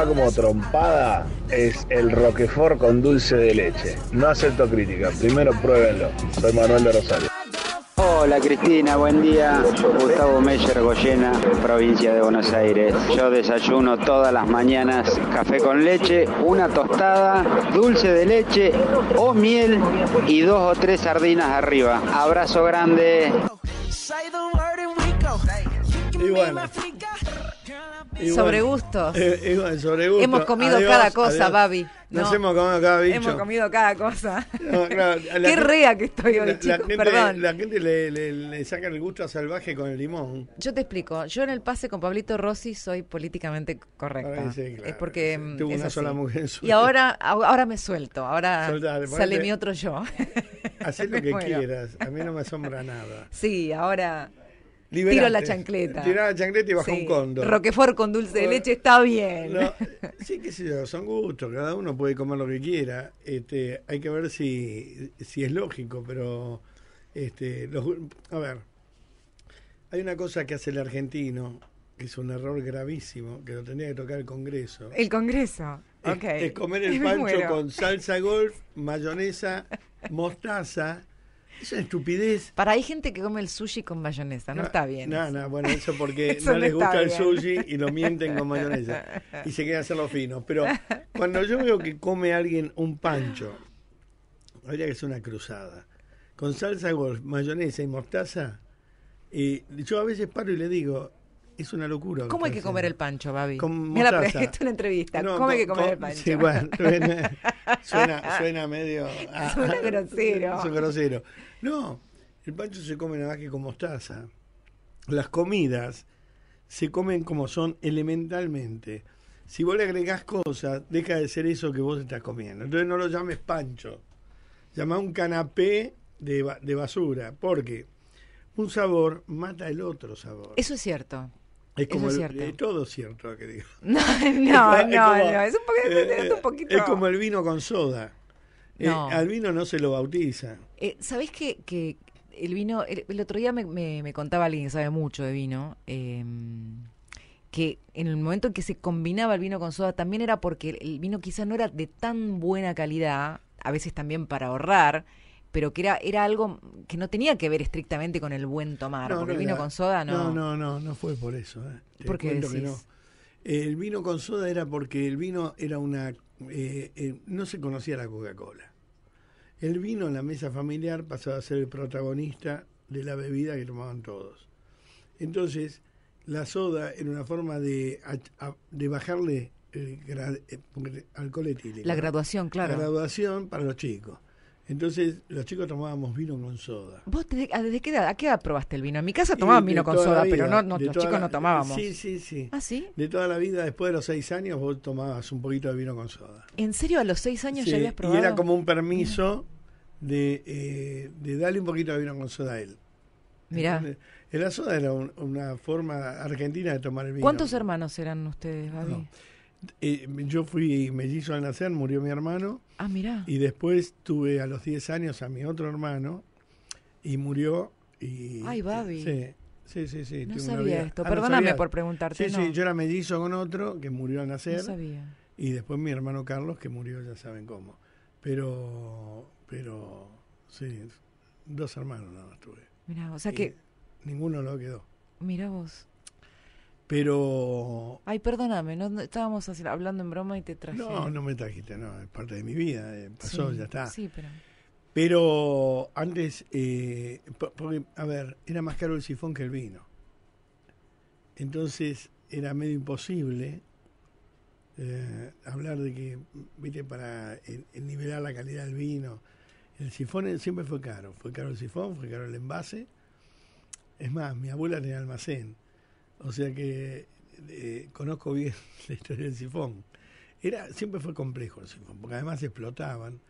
Ah, como trompada es el Roquefort con dulce de leche. No acepto crítica, primero pruébenlo. Soy Manuel de Rosario. Hola Cristina, buen día. Gustavo Meyer Goyena, provincia de Buenos Aires. Yo desayuno todas las mañanas café con leche, una tostada, dulce de leche o miel y dos o tres sardinas arriba. Abrazo grande. Y bueno, eh, sobre gustos. Hemos comido cada cosa, Babi. Nos hemos comido cada bicho. Hemos comido cada cosa. Qué rea que estoy hoy, la, gente, perdón. La gente le, saca el gusto salvaje con el limón. Yo te explico. Yo en el pase con Pablito Rossi soy políticamente correcta. es porque... una sola mujer. Y ahora, ahora me suelto. Ahora sale mi otro yo. Hacé lo que quieras. A mí no me asombra nada. Sí, ahora... Tiro la chancleta. Tiro la chancleta y bajó un condo. Roquefort con dulce de leche está bien. Eh, sí, qué sé son gustos, cada uno puede comer lo que quiera. Este, hay que ver si, es lógico, pero este, a ver, hay una cosa que hace el argentino, que es un error gravísimo, que lo tenía que tocar el Congreso. El Congreso, Es comer el pancho con salsa golf, mayonesa, mostaza es estupidez. Para hay gente que come el sushi con mayonesa, no, está bien. No, no, bueno, eso porque no, les gusta el sushi y lo mienten con mayonesa y se quieren hacerlo fino. Pero cuando yo veo que come alguien un pancho, habría que es una cruzada, con salsa mayonesa y mostaza, y yo a veces paro y le digo, es una locura. ¿Cómo hay que comer el pancho, Babi? Mira, esto es una entrevista. ¿Cómo hay que comer el pancho? suena, medio. suena grosero. grosero. No, el pancho se come nada más que con mostaza. Las comidas se comen como son elementalmente. Si vos le agregás cosas, deja de ser eso que vos estás comiendo. Entonces no lo llames pancho. Llama un canapé de, de basura, porque un sabor mata el otro sabor. Eso es cierto. Es como eh, todo cierto No, no, no, eh, es un poquito, Es como el vino con soda. Eh, al vino no se lo bautiza. sabéis ¿Sabés que, que el vino, el, otro día me, me, contaba alguien que sabe mucho de vino, em, que en el momento en que se combinaba el vino con soda también era porque el vino quizá no era de tan buena calidad, a veces también para ahorrar, pero que era, era algo que no tenía que ver estrictamente con el buen tomar, porque el vino con soda no. No, no, no, no fue por eso. Eh. El vino con soda era porque el vino era una. Eh, eh, no se conocía la Coca-Cola. El vino en la mesa familiar pasaba a ser el protagonista de la bebida que tomaban todos. Entonces, la soda era una forma de, de bajarle el, eh, alcohol etílico. La graduación, claro. La graduación para los chicos. Entonces los chicos tomábamos vino con soda. ¿Vos ah, desde, qué edad, a qué edad probaste el vino? En mi casa tomaban vino con soda, pero no, los chicos no tomábamos. Sí, sí, sí. ¿Ah, sí? De toda la vida, después de los seis años, vos tomabas un poquito de vino con soda. ¿En serio a los seis años ya habías probado? Y era como un permiso eh, de, darle un poquito de vino con soda a él. Mirá. La soda era una forma argentina de tomar el vino. ¿Cuántos hermanos eran ustedes, Babi? yo fui mellizo al nacer, murió mi hermano. Ah, mira Y después tuve a los 10 años a mi otro hermano y murió. Y, Ay, Babi. Sí, sí, sí. sí no sabía esto. Ah, Perdóname por preguntarte. no. sí, yo era mellizo con otro que murió al nacer. No sabía. Y después mi hermano Carlos que murió, ya saben cómo. Pero, pero, sí, dos hermanos nada más tuve. Mirá, o sea que. Ninguno lo quedó. Mira vos. Pero. Ay, perdóname, no, estábamos hablando en broma y te traje. No, no me trajiste, no, es parte de mi vida, eh, pasó, ya está. Sí, pero. Pero antes, eh, a ver, era más caro el sifón que el vino. Entonces era medio imposible eh, hablar de que, viste, para nivelar la calidad del vino. El sifón siempre fue caro. Fue caro el sifón, fue caro el envase. Es más, mi abuela tenía almacén. O sea que eh, conozco bien la historia del sifón. Era, siempre fue complejo el sifón, porque además explotaban,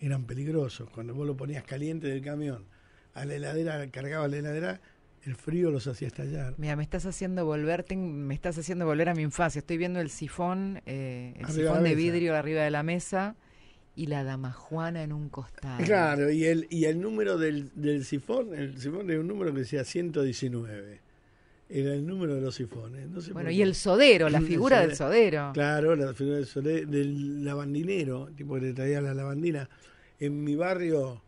eran peligrosos. Cuando vos lo ponías caliente del camión a la heladera, cargaba la heladera, el frío los hacía estallar. Mira, me estás haciendo volver, me estás haciendo volver a mi infancia. Estoy viendo el sifón, eh, el sifón de, vidrio arriba de la mesa y la damajuana en un costado. Claro, y el, y el número del, del sifón, el sifón es un número que decía 119 era el número de los sifones. bueno, y el sodero, la figura del sodero. Claro, la figura del, sodero, del lavandinero, tipo que le traía la lavandina. En mi barrio,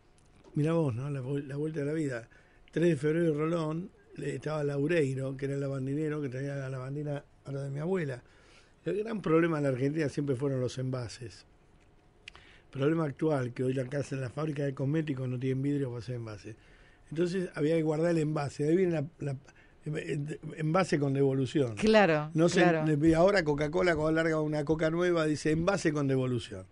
mira vos, ¿no? La, vuelta de la vida. 3 de febrero, Rolón, estaba Laureiro, que era el lavandinero, que traía la lavandina ahora de mi abuela. El gran problema en la Argentina siempre fueron los envases. Problema actual, que hoy la casa la fábrica de cosméticos no tienen vidrio para hacer envases. Entonces había que guardar el envase. Ahí viene la en con devolución. Claro. No Ahora Coca-Cola cuando larga una coca nueva dice envase con devolución.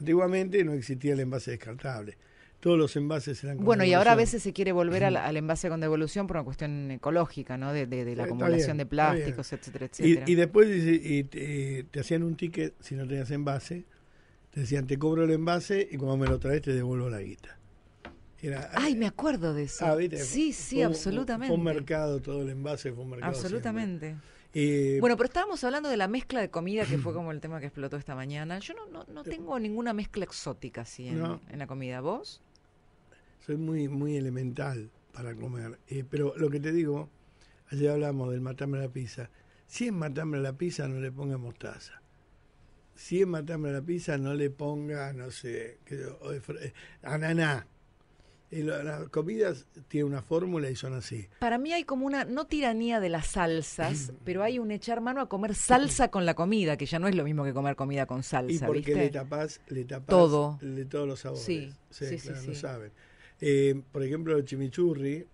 Antiguamente no existía el envase descartable. Todos los envases eran con Bueno, y ahora a veces se quiere volver al, envase con devolución por una cuestión ecológica, ¿no? De, la acumulación de plásticos, etcétera, etcétera. Y, después te hacían un ticket si no tenías envase. Te decían, te cobro el envase y cuando me lo traes te devuelvo la guita. Ay, eh, me acuerdo de eso. Ah, sí, sí, absolutamente. Fue un mercado, todo el envase fue un mercado. Absolutamente. Eh, bueno, pero estábamos hablando de la mezcla de comida, que fue como el tema que explotó esta mañana. Yo no, no, no eh, tengo ninguna mezcla exótica así en, la comida. ¿Vos? Soy muy, muy elemental para comer. pero lo que te digo, ayer hablamos del matambre a la pizza. Si es matambre a la pizza, no le ponga mostaza si es matambre a la pizza, no le ponga, no sé, ananá las comidas tiene una fórmula y son así. Para mí hay como una, no tiranía de las salsas, pero hay un echar mano a comer salsa con la comida, que ya no es lo mismo que comer comida con salsa. Y porque le tapás, todo. de todos los sabores. Sí, sí, sí, Lo saben. Eh, por ejemplo, el chimichurri,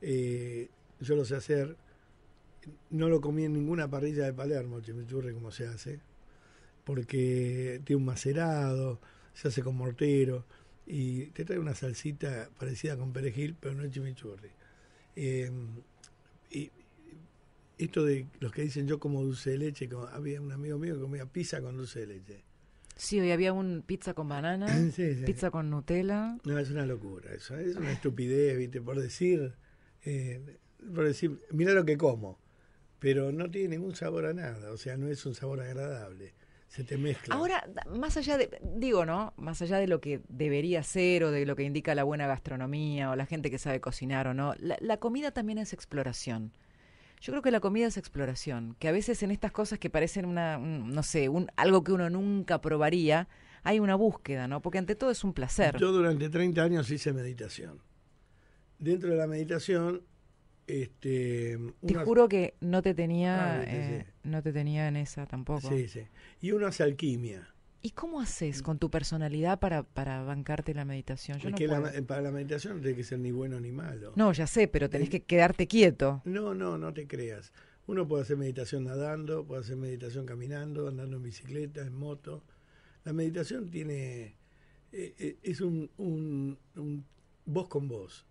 eh, yo lo sé hacer. No lo comí en ninguna parrilla de Palermo, el chimichurri, como se hace, porque tiene un macerado, se hace con mortero y te trae una salsita parecida con perejil, pero no es chimichurri. Em, y esto de los que dicen yo como dulce de leche, como, había un amigo mío que comía pizza con dulce de leche. Sí, hoy había un pizza con banana, pizza con Nutella. No, es una locura eso, es una estupidez, ¿viste? Por decir, eh, por decir, mira lo que como, pero no tiene ningún sabor a nada, o sea, no es un sabor agradable. Se te mezcla. Ahora, más allá de, digo, ¿no? Más allá de lo que debería ser o de lo que indica la buena gastronomía o la gente que sabe cocinar o no, la, comida también es exploración. Yo creo que la comida es exploración, que a veces en estas cosas que parecen una, no sé, un, algo que uno nunca probaría, hay una búsqueda, ¿no? Porque ante todo es un placer. Yo durante 30 años hice meditación. Dentro de la meditación este, Te juro que no te tenía, ah, eh, no te tenía en esa tampoco. Sí, sí. Y unas alquimia. ¿Y cómo haces con tu personalidad para, para bancarte la meditación? Eh, para la meditación no tiene que ser ni bueno ni malo. No, ya sé, pero tenés eh, que quedarte quieto. No, no, no te creas. Uno puede hacer meditación nadando, puede hacer meditación caminando, andando en bicicleta, en moto. La meditación tiene. es un, un, un voz con voz.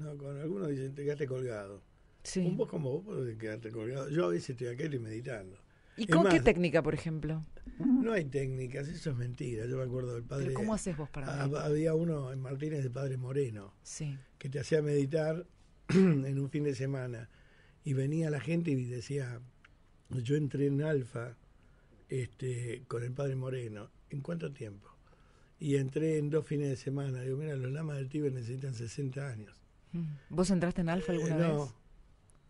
No, con algunos dicen, te quedaste colgado. Sí. Un como vos podés quedarte colgado. Yo a veces estoy aquí y meditando. ¿Y con qué técnica, por ejemplo? No hay técnicas, eso es mentira. Yo me acuerdo del padre. ¿Cómo haces vos para ah, Había uno en Martínez de Padre Moreno sí. que te hacía meditar en un fin de semana. Y venía la gente y decía: Yo entré en Alfa este, con el padre Moreno. ¿En cuánto tiempo? Y entré en dos fines de semana. Digo, mira, los lamas del Tíbet necesitan 60 años. Mm. ¿Vos entraste en alfa alguna eh, no, vez?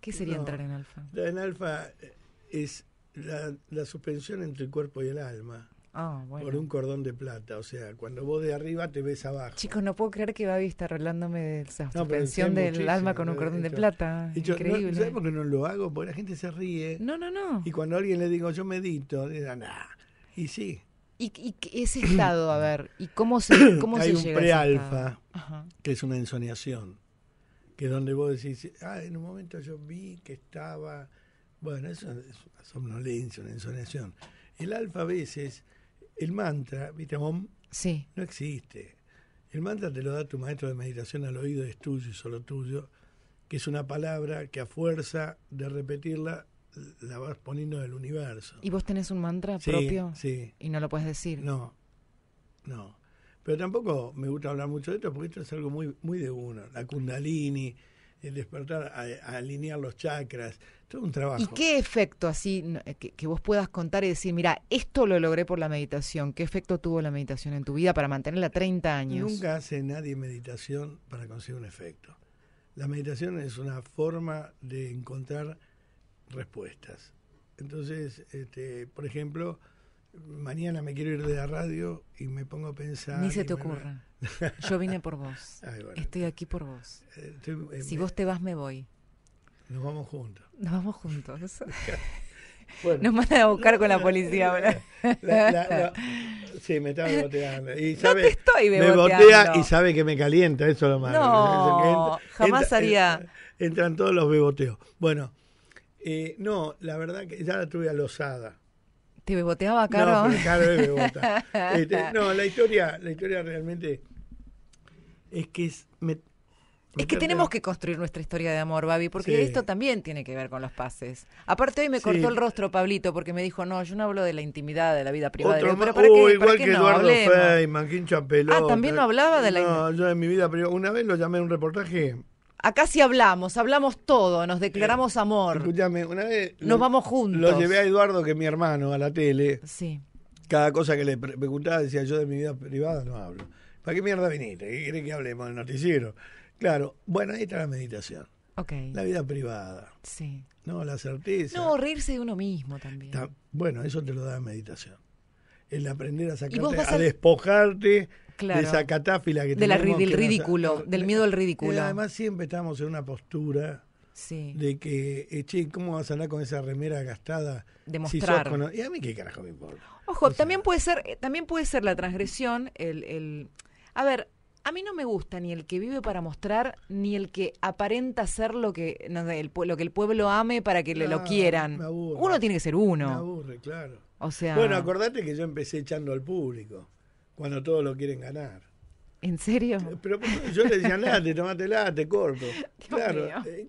¿Qué sería entrar en alfa? En alfa eh, es la, suspensión entre el cuerpo y el alma. Ah, por un cordón de plata, o sea, cuando vos de arriba te ves abajo. Chicos, no puedo creer que Babi está arreglándome de la suspensión del alma con un eh, cordón de, plata. Increíble. ¿Sabes por qué no lo hago? Porque la gente se ríe. No, no, no. Y cuando a alguien le digo, yo medito, da nada y sí. ¿Y, ese estado, a ver, ¿y cómo se, cómo Hay se llega un prealfa, que es una ensoñación que es donde vos decís, ah, en un momento yo vi que estaba... Bueno, eso es una somnolencia, una ensoñación. El alfa a veces, el mantra, ¿viste, mom? Sí. No existe. El mantra te lo da tu maestro de meditación al oído, es tuyo y solo tuyo, que es una palabra que a fuerza de repetirla la vas poniendo del universo. ¿Y vos tenés un mantra propio? Sí. ¿Y no lo puedes decir? No, no. Pero tampoco me gusta hablar mucho de esto porque esto es algo muy, muy de uno. La kundalini, el despertar, alinear los chakras, todo un trabajo. ¿Y qué efecto así eh, que, vos puedas contar y decir, mira, esto lo logré por la meditación? ¿Qué efecto tuvo la meditación en tu vida para mantenerla 30 años? Nunca hace nadie meditación para conseguir un efecto. La meditación es una forma de encontrar respuestas. Entonces, este, por ejemplo, mañana me quiero ir de la radio y me pongo a pensar. Ni se te ocurra. Yo vine por vos. Estoy aquí por vos. Eh, eh, si vos te vas, me voy. Nos vamos juntos. Nos vamos juntos. Nos mandan a buscar con la policía ahora. sí, me estaba boteando. Y sabe, te estoy Me botea y sabe que me calienta, eso lo malo. No, jamás haría. Entran todos los beboteos. Bueno, eh, no, la verdad que ya la tuve alosada ¿Te beboteaba, Caro? No, este, no, la historia, la historia realmente es que es... es que tenemos que construir nuestra historia de amor, Babi, porque esto también tiene que ver con los pases. Aparte hoy me cortó el rostro Pablito porque me dijo, no, yo no hablo de la intimidad, de la vida privada. pero igual que Eduardo no Feynman, Ah, también no hablaba de la No, yo en mi vida privada, una vez lo llamé a un reportaje acá sí hablamos, hablamos todo, nos declaramos eh, amor. Escúchame, una vez. Nos vamos juntos. Lo llevé a Eduardo, que es mi hermano, a la tele. Sí. Cada cosa que le preguntaba decía yo de mi vida privada no hablo. ¿Para qué mierda viniste? ¿Qué querés que hablemos del noticiero? Claro, bueno, ahí está la meditación. Okay. La vida privada. Sí. No, la certeza. No, reírse de uno mismo también. bueno, eso te lo da la meditación. El aprender a sacarte, a despojarte de esa catáfila que tenemos. del ridículo, eh, del miedo al ridículo. Y eh, además siempre estamos en una postura de que, eh, che, ¿cómo vas a andar con esa remera gastada? Demostrar. Y a mí qué carajo me importa. Ojo, también, puede ser, también puede ser la transgresión, el, el... A ver, a mí no me gusta ni el que vive para mostrar, ni el que aparenta ser lo que, el, lo que el pueblo ame para que le lo ah, quieran. uno tiene que ser uno. Me aburre, claro. O sea. Bueno, acordate que yo empecé echando al público cuando todos lo quieren ganar. ¿En serio? Eh, pero yo le decía, andate, tomate te corto. claro, eh,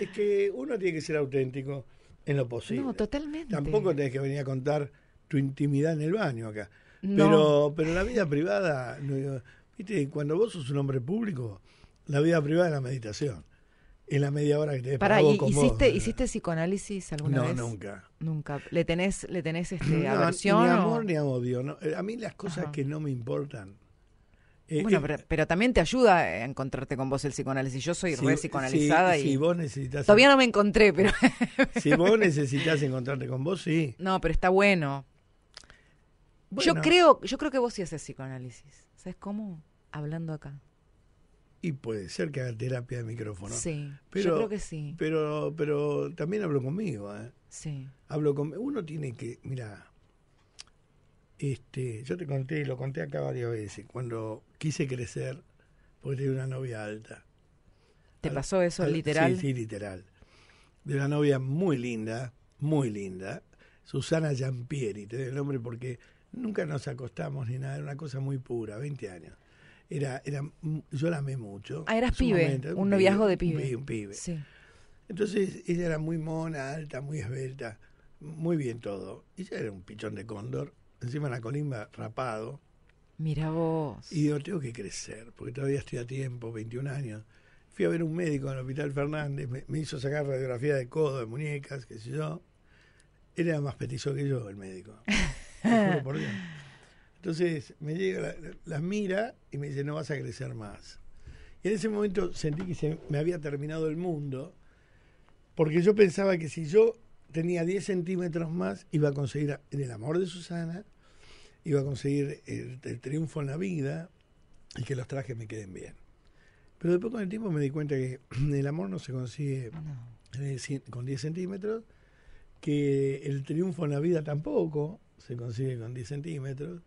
Es que no, uno tiene que ser auténtico en lo posible. No, totalmente. Tampoco tenés que venir a contar tu intimidad en el baño acá. Pero, pero la vida privada, eh, viste, cuando vos sos un hombre público, la vida privada es la meditación en la media hora que te hiciste, psicoanálisis alguna vez? No, nunca. Nunca. ¿Le tenés, le tenés este, aversión? Ni amor ni odio. Eh, a mí las cosas que no me importan. Eh, bueno, eh, pero, también te ayuda a encontrarte con vos el psicoanálisis. Yo soy re psicoanalizada y. Si vos necesitas. Todavía no me encontré, pero. si vos necesitas encontrarte con vos, sí. No, pero está bueno. Yo creo, yo creo que vos sí haces psicoanálisis. ¿Sabes cómo? Hablando acá y puede ser que haga terapia de micrófono. Sí, pero, yo creo que sí. Pero, pero también hablo conmigo. ¿eh? Sí. Hablo con, uno tiene que, mira, este, yo te conté, lo conté acá varias veces, cuando quise crecer, porque tenía una novia alta. ¿Te pasó eso literal? Sí, literal. De una novia muy linda, muy linda, Susana Giampieri, te doy el nombre porque nunca nos acostamos ni nada, era una cosa muy pura, 20 años. Era, era, mm, yo la amé mucho. Ah, eras pibe, un, noviazgo de pibe. Sí, un pibe. Entonces ella era muy mona, alta, muy esbelta, muy bien todo. y Ella era un pichón de cóndor, encima la colimba rapado. Mira vos. Y yo tengo que crecer, porque todavía estoy a tiempo, 21 años. Fui a ver un médico en el Hospital Fernández, me, hizo sacar radiografía de codo, de muñecas, qué sé yo. Era más petizo que yo el médico. por Dios. Entonces me llega, la mira y me dice, no vas a crecer más. Y en ese momento sentí que se me había terminado el mundo, porque yo pensaba que si yo tenía 10 centímetros más, iba a conseguir el amor de Susana, iba a conseguir el, triunfo en la vida y que los trajes me queden bien. Pero después con el tiempo me di cuenta que el amor no se consigue eh, con 10 centímetros, que el triunfo en la vida tampoco se consigue con 10 centímetros,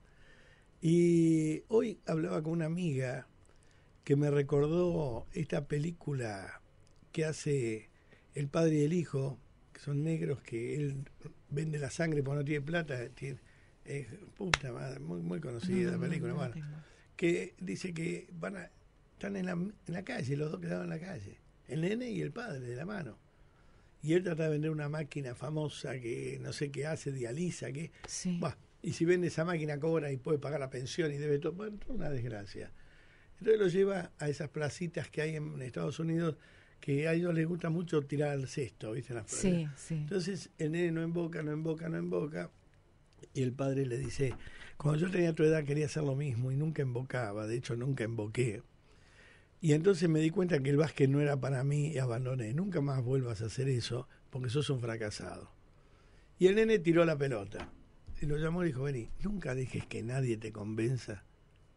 y hoy hablaba con una amiga que me recordó esta película que hace el padre y el hijo, que son negros, que él vende la sangre porque no tiene plata. Tiene, puta madre, muy, muy conocida la película. que dice que van a, están en la, en la calle, los dos quedaron en la calle, el nene y el padre de la mano. Y él trata de vender una máquina famosa que no sé qué hace, dializa, que... Sí y si vende esa máquina cobra y puede pagar la pensión y debe todo, bueno, una desgracia. Entonces lo lleva a esas placitas que hay en Estados Unidos que a ellos les gusta mucho tirar al cesto, ¿viste? sí, sí. Entonces el nene no emboca, no emboca, no emboca. Y el padre le dice, cuando yo tenía tu edad quería hacer lo mismo y nunca invocaba, de hecho nunca emboqué. Y entonces me di cuenta que el básquet no era para mí y abandoné. Nunca más vuelvas a hacer eso porque sos un fracasado. Y el nene tiró la pelota. Y lo llamó y dijo, vení, nunca dejes que nadie te convenza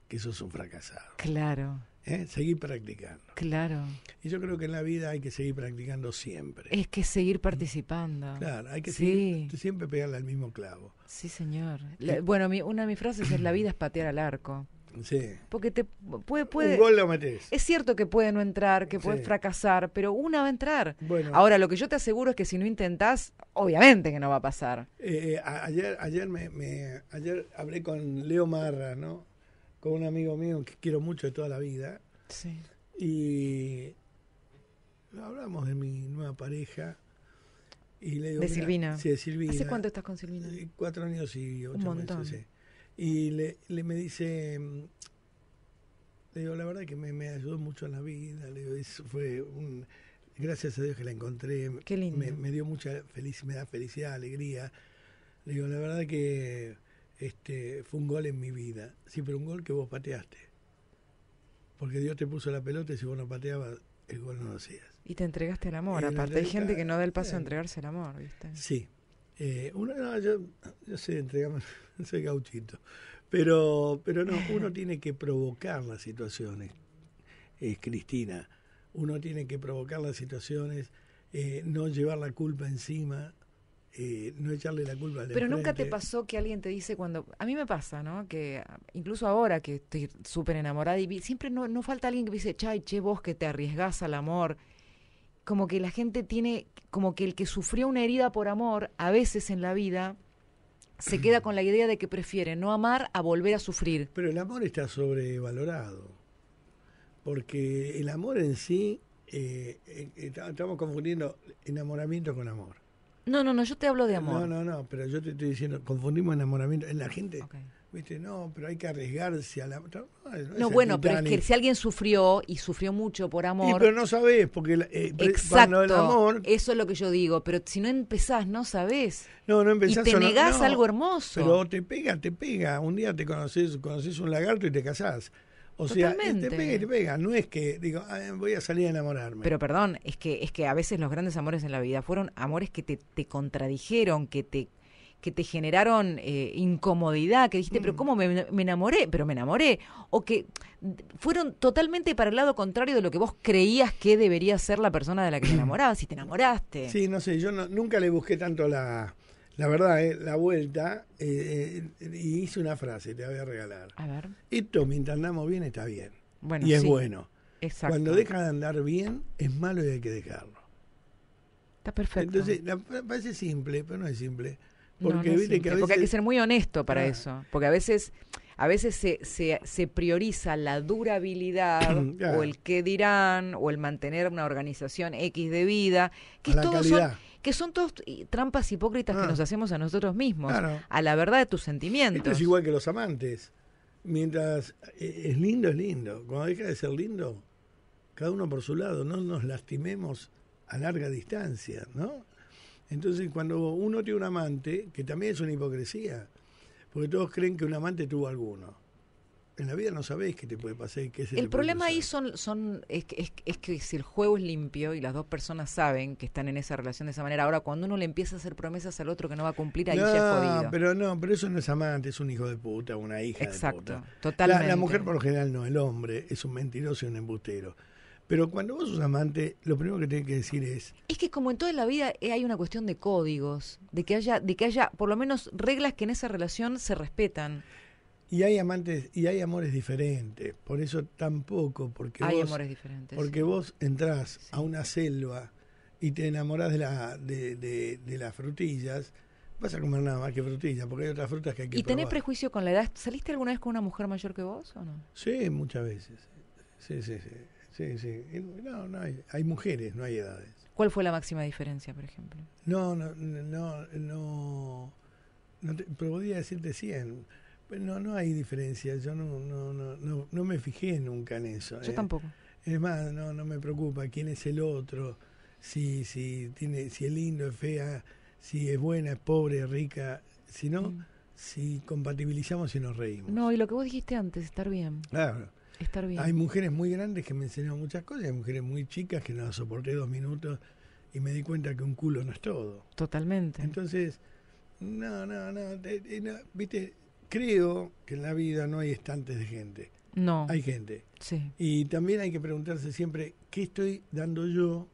que eso es un fracasado. Claro. ¿Eh? Seguir practicando. Claro. Y yo creo que en la vida hay que seguir practicando siempre. Es que seguir participando. Claro, hay que seguir, siempre pegarle al mismo clavo. Sí, señor. bueno, una de mis frases es la vida es patear al arco. Porque te puede, puede. Un lo metes. Es cierto que puede no entrar, que puede fracasar, pero una va a entrar. Ahora, lo que yo te aseguro es que si no intentás, obviamente que no va a pasar. Eh, eh, ayer, ayer me, ayer hablé con Leo Marra, Con un amigo mío que quiero mucho de toda la vida. Sí. Y hablamos de mi nueva pareja. Y de Silvina. Sí, Silvina. ¿Hace cuánto estás con Silvina? Eh, cuatro años y ocho Un montón. Y le, le me dice, mm, le digo, la verdad que me, ayudó mucho en la vida, le digo, eso fue un... Gracias a Dios que la encontré. Qué lindo. Me, dio mucha felicidad, me da felicidad, alegría. Le digo, la verdad que este, fue un gol en mi vida. Sí, pero un gol que vos pateaste. Porque Dios te puso la pelota y si vos no pateabas, el gol no lo hacías. Y te entregaste el amor. Aparte, hay gente que no da el paso a entregarse el amor, ¿viste? Sí, eh, uno, no, yo, soy gauchito. Pero, pero no, uno tiene que provocar las situaciones, es eh, Cristina. Uno tiene que provocar las situaciones, eh, no llevar la culpa encima, no echarle la culpa al Pero nunca te pasó que alguien te dice cuando... A mí me pasa, ¿no? Que incluso ahora que estoy súper enamorada y siempre no, no falta alguien que me dice, chay, che, vos que te arriesgas al amor como que la gente tiene, como que el que sufrió una herida por amor, a veces en la vida, se queda con la idea de que prefiere no amar a volver a sufrir. Pero el amor está sobrevalorado, porque el amor en sí, eh, eh, eh, estamos confundiendo enamoramiento con amor. No, no, no, yo te hablo de amor. No, no, no, pero yo te estoy diciendo, confundimos enamoramiento. En la gente, viste, no, pero hay que arriesgarse a la. No, bueno, pero es que si alguien sufrió y sufrió mucho por amor. Sí, pero no sabes, porque eh, Exacto, el amor. Eso es lo que yo digo, pero si no empezás, no sabes. No, no empezás. Y te negás algo hermoso. Pero te pega, te pega. Un día te conoces, conoces un lagarto y te casás. O sea, te pega te pega. No es que digo, ah, voy a salir a enamorarme. Pero perdón, es que, es que a veces los grandes amores en la vida fueron amores que te, contradijeron, que te que te generaron eh, incomodidad, que dijiste, pero mm. ¿cómo me, me, enamoré? Pero me enamoré. O que fueron totalmente para el lado contrario de lo que vos creías que debería ser la persona de la que te enamorabas y te enamoraste. Sí, no sé, yo nunca le busqué tanto la, la verdad, es, eh, la vuelta, eh, eh, y hice una frase, te la voy a regalar. A ver. Esto, mientras andamos bien, está bien. Bueno, y es bueno. Exacto. Cuando deja de andar bien, es malo y hay que dejarlo. Está perfecto. Entonces, parece simple, pero no es simple. Porque, hay que ser muy honesto para ah. eso. Porque a veces, a veces se, se, prioriza la durabilidad o el qué dirán o el mantener una organización X de vida. Que todo son, que son todas trampas hipócritas que ah. nos hacemos a nosotros mismos, a la verdad de tus sentimientos. es igual que los amantes. Mientras eh, es lindo, es lindo. Cuando deja de ser lindo, cada uno por su lado, no nos lastimemos a larga distancia, ¿no? Entonces, cuando uno tiene un amante, que también es una hipocresía, porque todos creen que un amante tuvo alguno en la vida no sabés qué te puede pasar y qué El problema ahí son, son es, que si el juego es limpio y las dos personas saben que están en esa relación de esa manera, ahora cuando uno le empieza a hacer promesas al otro que no va a cumplir, ahí ya es jodido. Pero no, pero eso no es amante, es un hijo de puta, una hija Exacto, totalmente. La, mujer por lo general no, el hombre es un mentiroso y un embustero. Pero cuando vos sos amante, lo primero que tenés que decir es... Es que como en toda la vida eh, hay una cuestión de códigos, de que haya, de que haya por lo menos reglas que en esa relación se respetan. Y hay amantes y hay amores diferentes, por eso tampoco, porque hay vos, amores diferentes. Porque vos entras a una selva y te enamorás de, la, de, de, de, las frutillas, vas a comer nada más que frutillas, porque hay otras frutas que hay que ¿Y tenés prejuicio con la edad? ¿Saliste alguna vez con una mujer mayor que vos o no? Sí, muchas veces. Sí, sí, sí. sí, sí. No, no hay, hay mujeres, no hay edades. ¿Cuál fue la máxima diferencia, por ejemplo? No, no, no, no, no te, podría decirte 100 no, no hay diferencia. Yo no, no, no, no, me fijé nunca en eso. Yo ¿eh? tampoco. Es más, no, no me preocupa quién es el otro, si, si, tiene, si es lindo, es fea, si es buena, es pobre, es rica, si no, mm. si compatibilizamos y nos reímos. No, y lo que vos dijiste antes, estar bien. Claro. Estar bien. Hay mujeres muy grandes que me enseñaron muchas cosas, hay mujeres muy chicas que no las soporté dos minutos y me di cuenta que un culo no es todo. Totalmente. Entonces, no, no, no, no viste creo que en la vida no hay estantes de gente. No. Hay gente. Sí. Y también hay que preguntarse siempre, ¿qué estoy dando yo?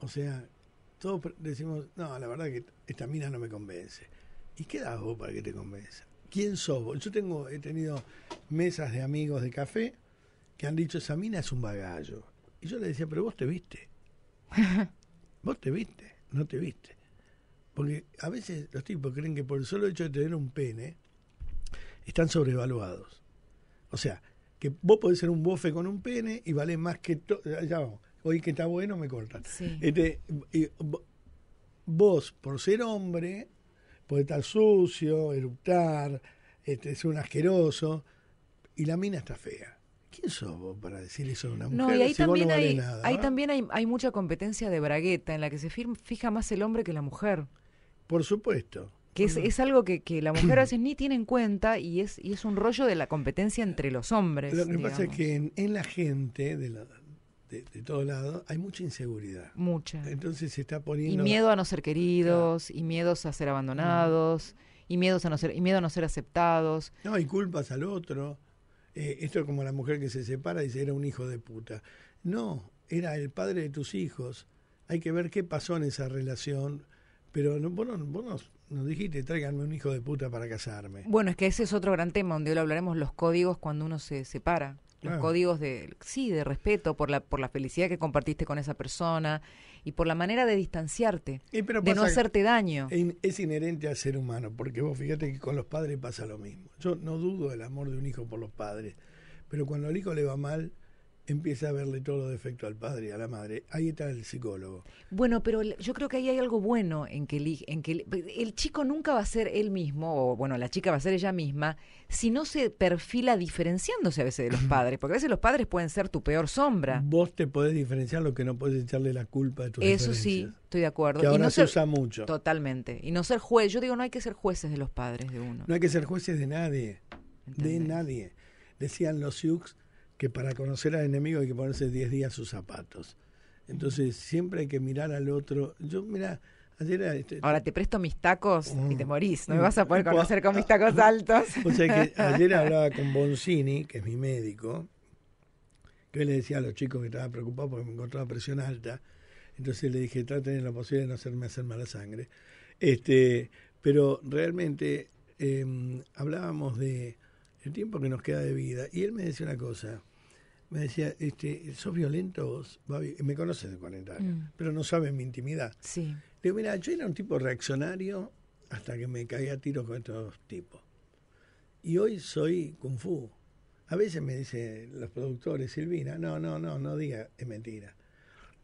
O sea, todos decimos, no, la verdad que esta mina no me convence. ¿Y qué das vos para que te convenza? ¿Quién sos vos? Yo tengo, he tenido mesas de amigos de café que han dicho, esa mina es un bagallo. Y yo le decía, pero vos te viste. vos te viste, no te viste. Porque a veces los tipos creen que por el solo hecho de tener un pene, están sobrevaluados. O sea, que vos podés ser un bofe con un pene y vale más que todo. Eh, ya hoy que está bueno me cortan. Este, vos, por ser hombre, podés estar sucio, eructar, este, ser un asqueroso, y la mina está fea. ¿Quién sos vos para decir eso a una mujer? No, y ahí, si también, no vale nada, ahí hay, también hay, mucha competencia de bragueta en la que se fija más el hombre que la mujer. Por supuesto. Que es, algo que, la mujer a veces ni tiene en cuenta y es, es un rollo de la competencia entre los hombres. Lo que pasa es que en, la gente de, la, de, todo lado hay mucha inseguridad. Mucha. Entonces se está poniendo... Y miedo a no ser queridos, y miedos a ser abandonados, y, miedos a no ser, y miedo a no ser aceptados. No, hay culpas al otro. Eh, esto es como la mujer que se separa y dice, era un hijo de puta. No, era el padre de tus hijos. Hay que ver qué pasó en esa relación pero no, vos, nos, dijiste, tráiganme un hijo de puta para casarme. Bueno, es que ese es otro gran tema, donde hoy hablaremos los códigos cuando uno se separa. Los ah. códigos de, sí, de respeto por la, por la felicidad que compartiste con esa persona y por la manera de distanciarte, eh, de no hacerte daño. Es inherente al ser humano, porque vos fíjate que con los padres pasa lo mismo. Yo no dudo del amor de un hijo por los padres, pero cuando al hijo le va mal, empieza a verle todo lo defecto al padre y a la madre. Ahí está el psicólogo. Bueno, pero yo creo que ahí hay algo bueno en que, el, el, chico nunca va a ser él mismo, o bueno, la chica va a ser ella misma, si no se perfila diferenciándose a veces de los padres, porque a veces los padres pueden ser tu peor sombra. Vos te podés diferenciar lo que no puedes echarle la culpa de tus Eso sí, estoy de acuerdo. Que ahora se usa mucho. Totalmente. Y no ser juez, yo digo, no hay que ser jueces de los padres de uno. No hay que ser jueces de nadie, de nadie. Decían los Sioux que para conocer al enemigo hay que ponerse 10 días sus zapatos. Entonces siempre hay que mirar al otro. Yo, mira, ayer... Este, Ahora te presto mis tacos y te mm. morís, no me vas a poder conocer con mis tacos altos. o sea que ayer hablaba con Boncini, que es mi médico, que le decía a los chicos que estaba preocupado porque me encontraba presión alta. Entonces le dije, traten de la posible de no hacerme hacer mala sangre. Este, pero realmente em, hablábamos de tiempo que nos queda de vida. Y él me decía una cosa, me decía, este, sos violento vos, me conoces de 40 años, mm. pero no saben mi intimidad. Sí. mira, yo era un tipo reaccionario hasta que me caía a tiros con estos tipos. Y hoy soy kung fu. A veces me dicen los productores, Silvina, no, no, no, no diga, es mentira.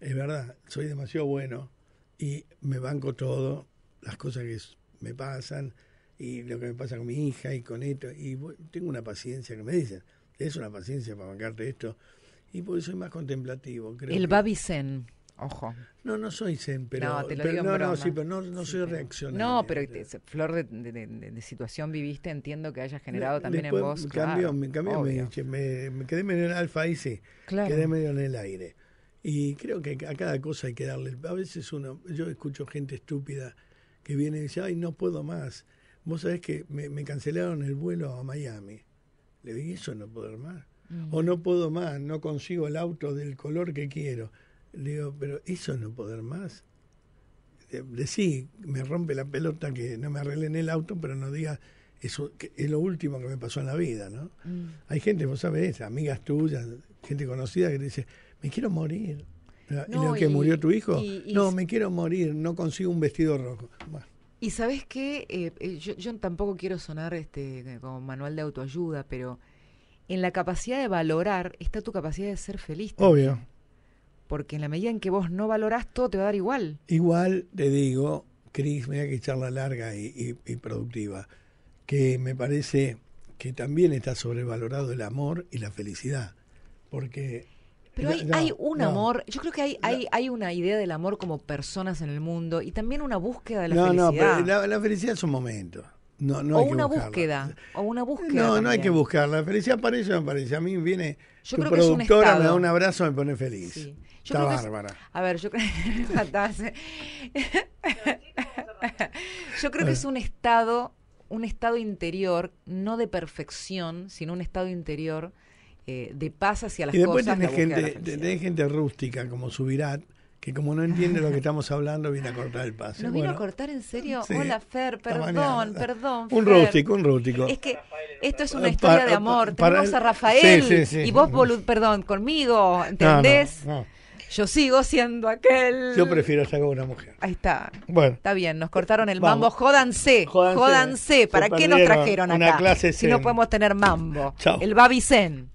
Es verdad, soy demasiado bueno y me banco todo, las cosas que me pasan, y lo que me pasa con mi hija y con esto, y tengo una paciencia que me dicen, es una paciencia para bancarte esto, y por eso soy más contemplativo. Creo el Babi Zen, ojo. No, no soy Zen, pero no, no, sí, pero no, soy reaccionario. No, pero flor de, situación viviste, entiendo que haya generado también en vos. Cambió, claro, me cambió, quedé medio en el alfa y sí, quedé medio en el aire. Y creo que a cada cosa hay que darle. A veces uno, yo escucho gente estúpida que viene y dice, ay, no puedo más Vos sabés que me, cancelaron el vuelo a Miami. Le dije, eso no puedo más. O mm. no puedo más, no consigo el auto del color que quiero. Le digo, pero eso no poder más. De, me rompe la pelota que no me arreglen el auto, pero no diga, eso es lo último que me pasó en la vida, ¿no? Mm. Hay gente, vos sabés, amigas tuyas, gente conocida que dice, me quiero morir. ¿Y lo que murió tu hijo? no, me quiero morir, no consigo un vestido rojo. Bueno. Y sabes qué, eh, eh, yo, tampoco quiero sonar este como manual de autoayuda, pero en la capacidad de valorar está tu capacidad de ser feliz. Obvio. Porque en la medida en que vos no valorás, todo te va a dar igual. Igual te digo, Cris, me que charla larga y, y, y productiva, que me parece que también está sobrevalorado el amor y la felicidad. Porque pero hay, hay un amor, yo creo que hay, hay, una idea del amor como personas en el mundo y también una búsqueda de la felicidad. No, pero la, felicidad es un momento. o una búsqueda. una búsqueda. No, no hay que buscarla. La felicidad aparece o no aparece. A mí viene yo productora, me da un abrazo, y me pone feliz. Está bárbara. a ver, yo creo yo creo que es un estado, un estado interior, no de perfección, sino un estado interior eh, de paz hacia las y después cosas. Tenés gente, gente rústica como Subirat, que como no entiende lo que estamos hablando, viene a cortar el paso ¿Nos vino a cortar en serio? Hola, Fer, perdón, perdón. Un rústico, un rústico. Es que esto es una eh, historia de amor. Tenemos a Rafael y vos, perdón, conmigo, ¿entendés? Yo sigo siendo aquel. Yo prefiero estar con una mujer. Ahí está. Bueno. Está bien, nos cortaron el mambo. Jódanse. Jódanse. ¿Para qué nos trajeron acá? clase si no podemos tener mambo. Chao. El Babicen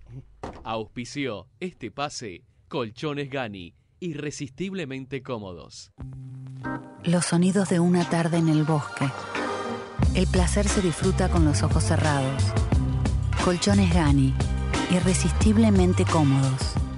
Auspició este pase Colchones Gani, irresistiblemente cómodos. Los sonidos de una tarde en el bosque. El placer se disfruta con los ojos cerrados. Colchones Gani, irresistiblemente cómodos.